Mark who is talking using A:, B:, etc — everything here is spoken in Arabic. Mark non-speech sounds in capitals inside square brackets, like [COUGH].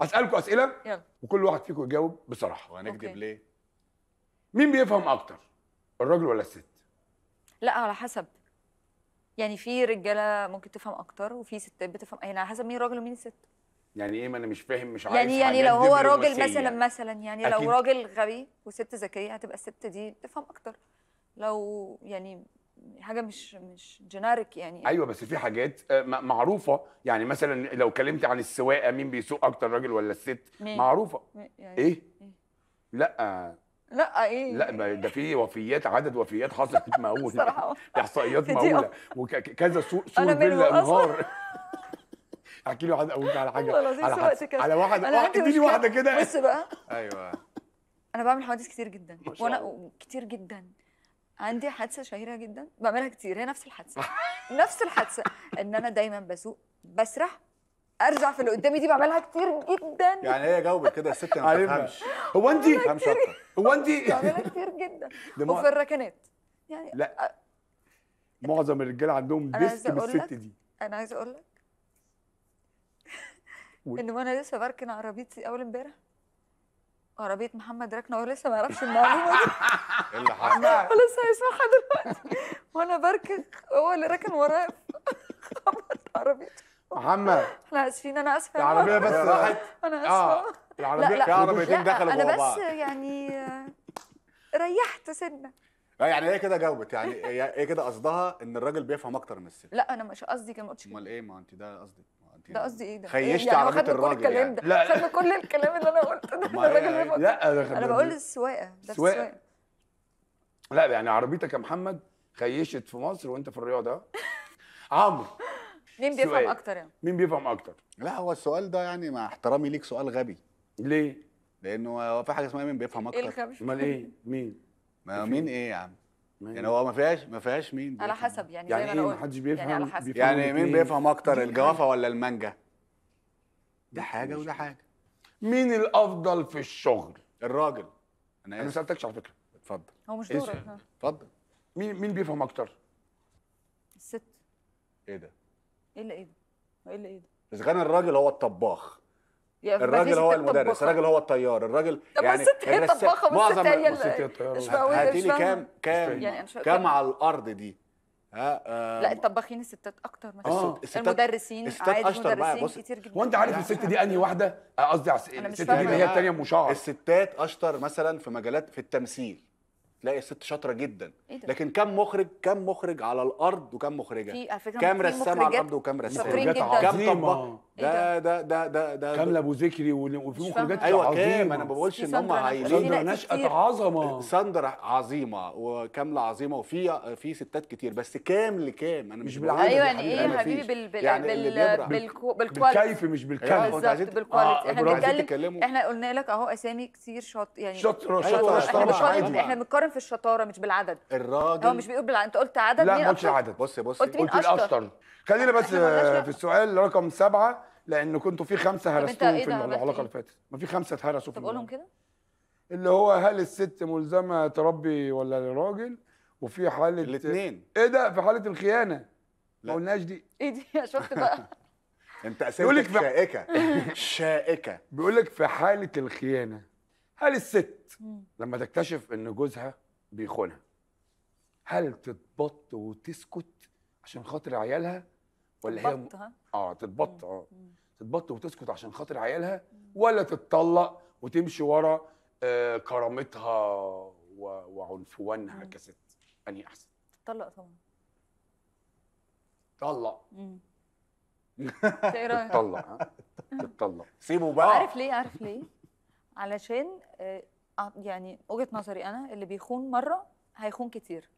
A: هسالكم اسئله يلا وكل واحد فيكم يجاوب بصراحه وهنكذب ليه؟ مين بيفهم اكتر؟ الراجل ولا الست؟
B: لا على حسب يعني في رجاله ممكن تفهم اكتر وفي ستات بتفهم يعني على حسب مين راجل ومين ست
A: يعني ايه ما انا مش فاهم مش عارف يعني يعني لو هو راجل مثلا مثلا يعني أكيد. لو
B: راجل غبي وست ذكيه هتبقى الست دي تفهم اكتر لو يعني حاجه مش مش جينيريك يعني ايوه
A: بس في حاجات آه، معروفه يعني مثلا لو كلمت عن السواقه مين بيسوق اكتر راجل ولا الست مين؟ معروفه
B: يعني إيه؟, ايه؟,
A: لا
B: لا ايه لا
A: ده في وفيات عدد وفيات حصلت [LAUGHS] مهوله احصائيات [LAUGHS] مهوله وكذا سوق سوق فيلا انهار [LAUGHS] احكي لي واحد اقول على حاجه على حاجه على واحد اديني واحده كده بص بقى ايوه
B: انا بعمل حوادث كتير جدا وانا كتير جدا عندي حادثه شهيره جدا بعملها كتير هي نفس الحادثه [LAUGHS] نفس الحادثه ان انا دايما بسوق بسرح ارجع في اللي قدامي دي بعملها كتير جدا
A: يعني هي جاوبت كده الست ما تفهمش [LAUGHS] هو انت بتفهمش هو انت [LAUGHS] بعملها
B: كتير جدا وفي الركنات يعني
A: لا معظم الرجاله عندهم ديسك بالست دي
B: انا عايز اقول لك ان وانا لسه بركن عربيتي اول امبارح عربيه محمد ركنه هو لسه ما يعرفش المعلومه دي
C: [LAUGHS] ايه اللي حصل؟
B: لسه هيسمعها دلوقتي وانا بركخ هو اللي ركن ورايا
C: خبط عربيته محمد
B: احنا اسفين انا اسفه العربيه بس راحت انا اسفه
C: آه، العربيه لا عربيتين دخلوا انا بس
B: يعني آه، ريحت سنه
C: آه، يعني هي كده جاوبت يعني هي كده قصدها ان الراجل بيفهم اكتر من الست
B: لا انا مش قصدي كده ما قلتش امال
C: ايه ما انت ده قصدك
B: انت ده قصدي ايه ده؟ خيشتي يعني على ميت الراجل الكلام يعني. ده لا خدنا كل الكلام اللي انا قلته ده [LAUGHS] الراجل يعني
A: بيفكر لا انا بقول
B: السواقه ده السواقه
A: لا يعني عربيتك يا محمد خيشت في مصر وانت في الرياضه عمرو مين بيفهم اكتر يعني؟ مين بيفهم اكتر؟ لا هو السؤال ده يعني مع احترامي ليك
C: سؤال غبي ليه؟ لانه هو في حاجه اسمها مين بيفهم إيه اكتر؟ ايه الغبي؟ امال ايه؟ مين؟ ما مين ايه يا عم؟ يعني هو ما فيهاش ما فيهاش مين على
B: حسب يعني, يعني زي ما إيه انا محدش بيفهم يعني
C: على حسب يعني مين إيه؟ بيفهم اكتر الجوافه ولا المانجا ده حاجه وده حاجه
A: مين الافضل في الشغل الراجل انا انا ما سالتكش على فكره اتفضل هو مش إيه دورك اتفضل مين مين بيفهم اكتر
B: الست ايه ده ايه اللي ايه ده ايه اللي ايه ده
C: اذا كان الراجل هو الطباخ
B: يعني الراجل هو المدرس الراجل هو
C: الطيار الراجل يعني الست هي الطباخه مش معظم الست هي الطيار هاتي لي كام كام يعني كام على الارض دي ها آه لا
B: الطباخين الستات اكتر مثلا آه المدرسين الستات عادي اشطر مدرسين بقى كتير جدا وانت
C: عارف الست دي انهي واحده آه، قصدي الست دي اللي هي الثانيه مشعر الستات اشطر مثلا في مجالات في التمثيل تلاقي الست شاطره جدا إيه لكن كم مخرج كم مخرج على الارض وكم مخرجه كام رسام على الارض وكم رسام كم طباخ إيه ده ده ده ده ده كامله ابو ذكري وفي مخرجات ايوه عظيمه انا ما بقولش ان هم عايزين ساندرا نشأة عظمه ساندرا عظيمه وكامله عظيمه وفي في ستات كتير بس كام لكام انا مش بالعادة ايوه يعني ايه يا حبيبي بال بال يعني بال
B: بالكيف مش بالكم بالظبط بالكواليتي احنا بنتكلم احنا قلنا لك اهو اسامي كتير شاطر يعني شاطره شاطره احنا بنقارن بيقارن في الشطاره مش بالعدد
A: الراجل هو مش بيقول
B: بالعدد انت قلت عدد لا ما قلتش عدد
A: بص بص قلت مين اشطر خلينا بس في السؤال رقم سبعه لان كنتوا إيه في خمسه هرستوهم في العلاقه إيه؟ اللي فاتت ما في خمسه اتهرسوا في طب قولهم كده اللي هو هل الست ملزمه تربي ولا الراجل وفي حاله الاثنين ايه ده في حاله الخيانه ما قلناش دي [LAUGHS]
B: ايه دي شفت بقى [LAUGHS]
A: انت اسئلتك شائكه [LAUGHS] شائكه بيقول لك في حاله الخيانه هل الست لما تكتشف ان جوزها بيخونها هل تتبط وتسكت عشان خاطر عيالها ولا هي م... اه تتبط اه تتبط وتسكت عشان خاطر عيالها ولا تتطلق وتمشي ورا آه كرامتها و... وعنفوانها كست اني احسن تطلق طبعا طلق
B: تطلق
A: [LAUGHS] تطلق سيبه بقى [LAUGHS]
B: عارف ليه عارف ليه علشان آه، يعني وجهه نظري انا اللي بيخون مره هيخون كتير